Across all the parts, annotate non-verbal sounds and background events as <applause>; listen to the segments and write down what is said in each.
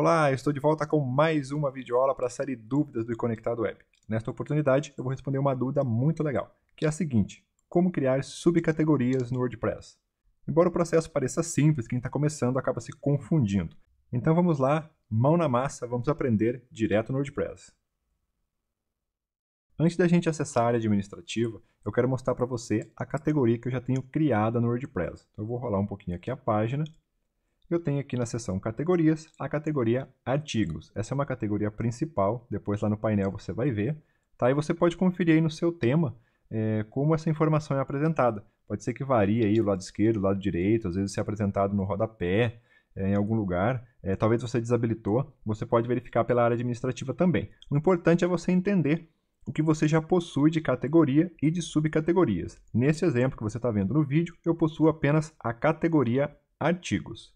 Olá, estou de volta com mais uma videoaula para a série Dúvidas do Conectado Web. Nesta oportunidade, eu vou responder uma dúvida muito legal, que é a seguinte: como criar subcategorias no WordPress? Embora o processo pareça simples, quem está começando acaba se confundindo. Então vamos lá, mão na massa, vamos aprender direto no WordPress. Antes da gente acessar a área administrativa, eu quero mostrar para você a categoria que eu já tenho criada no WordPress. Então eu vou rolar um pouquinho aqui a página eu tenho aqui na seção categorias a categoria artigos. Essa é uma categoria principal, depois lá no painel você vai ver. Tá? E você pode conferir aí no seu tema é, como essa informação é apresentada. Pode ser que varie aí o lado esquerdo, o lado direito, às vezes é apresentado no rodapé, é, em algum lugar. É, talvez você desabilitou, você pode verificar pela área administrativa também. O importante é você entender o que você já possui de categoria e de subcategorias. Nesse exemplo que você está vendo no vídeo, eu possuo apenas a categoria artigos.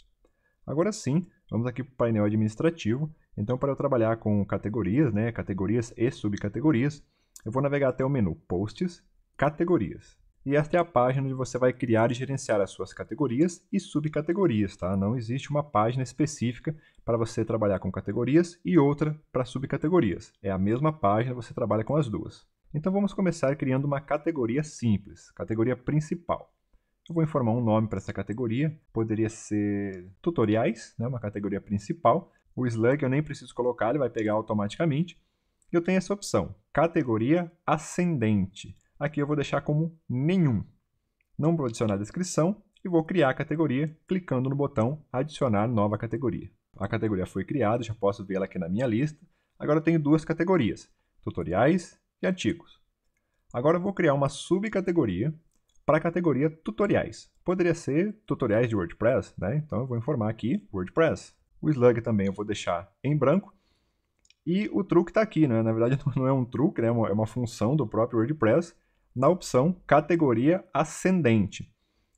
Agora sim, vamos aqui para o painel administrativo. Então, para eu trabalhar com categorias, né, categorias e subcategorias, eu vou navegar até o menu Posts, Categorias. E esta é a página onde você vai criar e gerenciar as suas categorias e subcategorias, tá? Não existe uma página específica para você trabalhar com categorias e outra para subcategorias. É a mesma página, você trabalha com as duas. Então vamos começar criando uma categoria simples, categoria principal. Eu vou informar um nome para essa categoria. Poderia ser tutoriais, né, uma categoria principal. O Slug eu nem preciso colocar, ele vai pegar automaticamente. Eu tenho essa opção, categoria ascendente. Aqui eu vou deixar como nenhum. Não vou adicionar descrição e vou criar a categoria clicando no botão adicionar nova categoria. A categoria foi criada, já posso ver ela aqui na minha lista. Agora eu tenho duas categorias, tutoriais e artigos. Agora eu vou criar uma subcategoria para a categoria tutoriais. Poderia ser tutoriais de WordPress, né? Então eu vou informar aqui WordPress. O slug também eu vou deixar em branco. E o truque está aqui, né? Na verdade <laughs> é, não é um truque, né? é, uma, é uma função do próprio WordPress na opção categoria ascendente.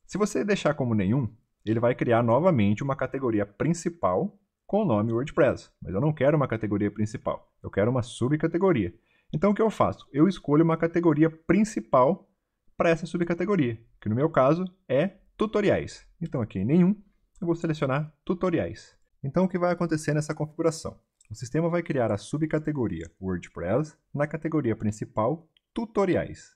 Se você deixar como nenhum, ele vai criar novamente uma categoria principal com o nome WordPress. Mas eu não quero uma categoria principal, eu quero uma subcategoria. Então o que eu faço? Eu escolho uma categoria principal para essa subcategoria, que no meu caso é tutoriais. Então aqui em nenhum, eu vou selecionar tutoriais. Então o que vai acontecer nessa configuração? O sistema vai criar a subcategoria WordPress na categoria principal tutoriais.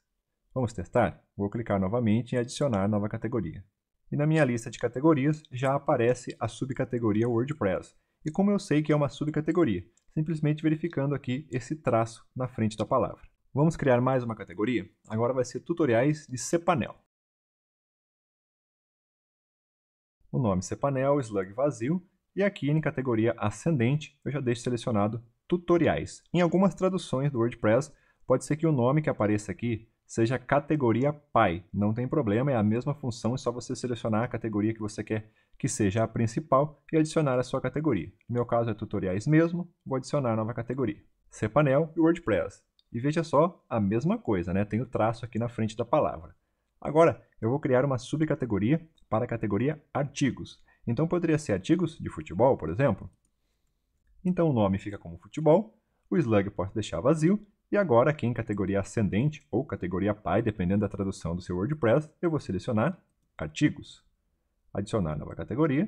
Vamos testar? Vou clicar novamente em adicionar nova categoria. E na minha lista de categorias já aparece a subcategoria WordPress. E como eu sei que é uma subcategoria? Simplesmente verificando aqui esse traço na frente da palavra. Vamos criar mais uma categoria? Agora vai ser tutoriais de cPanel. O nome cPanel, slug vazio, e aqui em categoria ascendente eu já deixo selecionado tutoriais. Em algumas traduções do WordPress, pode ser que o nome que apareça aqui seja categoria pai. Não tem problema, é a mesma função, é só você selecionar a categoria que você quer que seja a principal e adicionar a sua categoria. No meu caso é tutoriais mesmo, vou adicionar nova categoria. cPanel e WordPress. E veja só a mesma coisa, né? Tem o traço aqui na frente da palavra. Agora, eu vou criar uma subcategoria para a categoria artigos. Então, poderia ser artigos de futebol, por exemplo. Então, o nome fica como futebol, o slug pode deixar vazio, e agora, aqui em categoria ascendente ou categoria pai, dependendo da tradução do seu WordPress, eu vou selecionar artigos, adicionar nova categoria,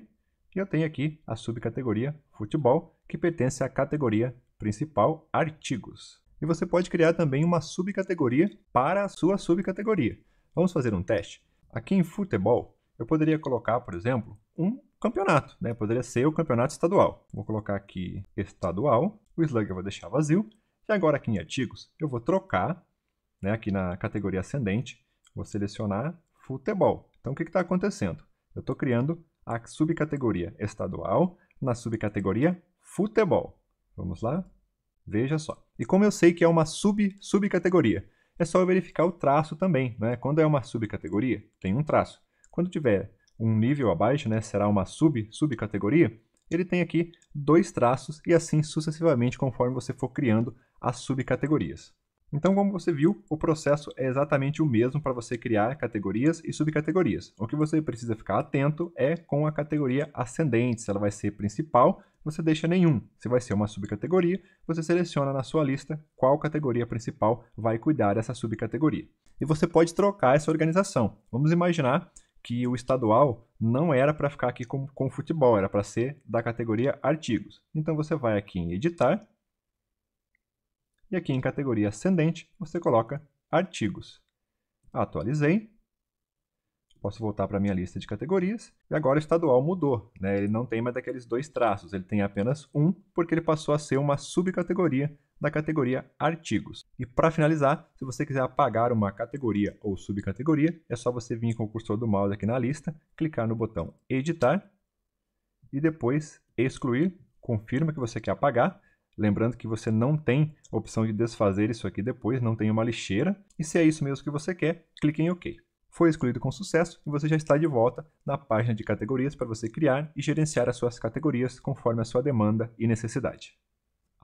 e eu tenho aqui a subcategoria futebol, que pertence à categoria principal artigos e você pode criar também uma subcategoria para a sua subcategoria. Vamos fazer um teste? Aqui em futebol, eu poderia colocar, por exemplo, um campeonato, né? Poderia ser o campeonato estadual. Vou colocar aqui estadual, o slug eu vou deixar vazio. E agora aqui em artigos, eu vou trocar, né, aqui na categoria ascendente, vou selecionar futebol. Então o que está acontecendo? Eu estou criando a subcategoria estadual na subcategoria futebol. Vamos lá? Veja só. E como eu sei que é uma sub subcategoria, é só eu verificar o traço também. Né? Quando é uma subcategoria, tem um traço. Quando tiver um nível abaixo, né, será uma sub subcategoria, ele tem aqui dois traços e assim sucessivamente conforme você for criando as subcategorias. Então, como você viu, o processo é exatamente o mesmo para você criar categorias e subcategorias. O que você precisa ficar atento é com a categoria ascendente, se ela vai ser principal, você deixa nenhum. Se vai ser uma subcategoria, você seleciona na sua lista qual categoria principal vai cuidar dessa subcategoria. E você pode trocar essa organização. Vamos imaginar que o estadual não era para ficar aqui com, com futebol, era para ser da categoria artigos. Então você vai aqui em editar e aqui em categoria ascendente você coloca artigos. Atualizei. Posso voltar para a minha lista de categorias. E agora o estadual mudou. Né? Ele não tem mais aqueles dois traços, ele tem apenas um, porque ele passou a ser uma subcategoria da categoria artigos. E para finalizar, se você quiser apagar uma categoria ou subcategoria, é só você vir com o cursor do mouse aqui na lista, clicar no botão editar e depois excluir, confirma que você quer apagar Lembrando que você não tem opção de desfazer isso aqui depois, não tem uma lixeira. E se é isso mesmo que você quer, clique em OK. Foi excluído com sucesso e você já está de volta na página de categorias para você criar e gerenciar as suas categorias conforme a sua demanda e necessidade.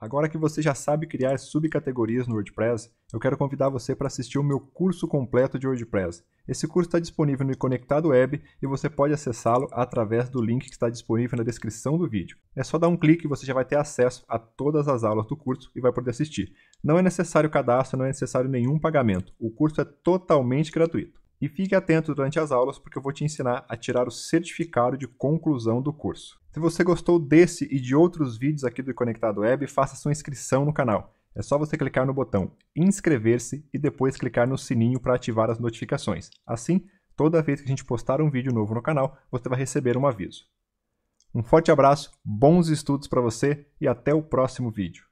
Agora que você já sabe criar subcategorias no WordPress, eu quero convidar você para assistir o meu curso completo de WordPress. Esse curso está disponível no Conectado Web e você pode acessá-lo através do link que está disponível na descrição do vídeo. É só dar um clique e você já vai ter acesso a todas as aulas do curso e vai poder assistir. Não é necessário cadastro, não é necessário nenhum pagamento. O curso é totalmente gratuito. E fique atento durante as aulas porque eu vou te ensinar a tirar o certificado de conclusão do curso. Se você gostou desse e de outros vídeos aqui do Conectado Web, faça sua inscrição no canal. É só você clicar no botão inscrever-se e depois clicar no sininho para ativar as notificações. Assim, toda vez que a gente postar um vídeo novo no canal, você vai receber um aviso. Um forte abraço, bons estudos para você e até o próximo vídeo.